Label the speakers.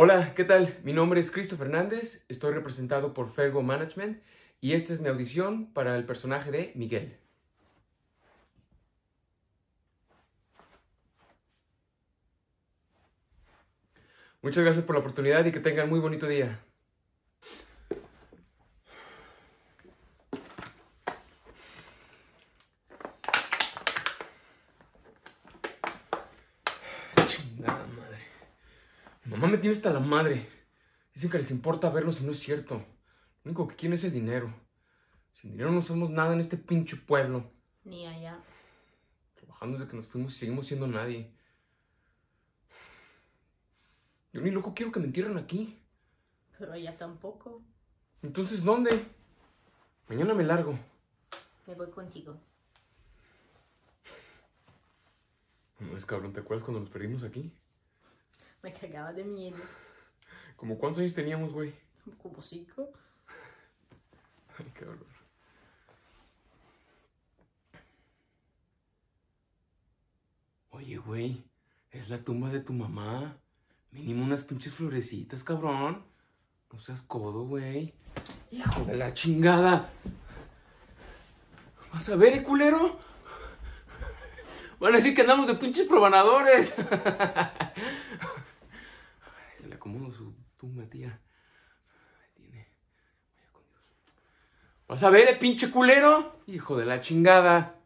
Speaker 1: Hola, ¿qué tal? Mi nombre es Cristo Fernández, estoy representado por Fergo Management y esta es mi audición para el personaje de Miguel. Muchas gracias por la oportunidad y que tengan muy bonito día. Mamá me tiene hasta la madre. Dicen que les importa verlos y no es cierto. Lo único que quieren es el dinero. Sin dinero no somos nada en este pinche pueblo. Ni allá. Trabajando desde que nos fuimos y seguimos siendo nadie. Yo ni loco quiero que me entierran aquí. Pero allá tampoco. Entonces, ¿dónde? Mañana me largo. Me voy contigo. No es cabrón, ¿te acuerdas cuando nos perdimos aquí? Me cagaba de miedo. ¿Como cuántos años teníamos, güey? Como cinco. Ay, qué horror. Oye, güey, es la tumba de tu mamá. Mínimo unas pinches florecitas, cabrón. No seas codo, güey. Hijo de la chingada. Vas a ver, eh, culero. Van a decir que andamos de pinches probanadores. acomodo su tumba, tía. tiene. Vaya Vas a ver, eh, pinche culero. Hijo de la chingada.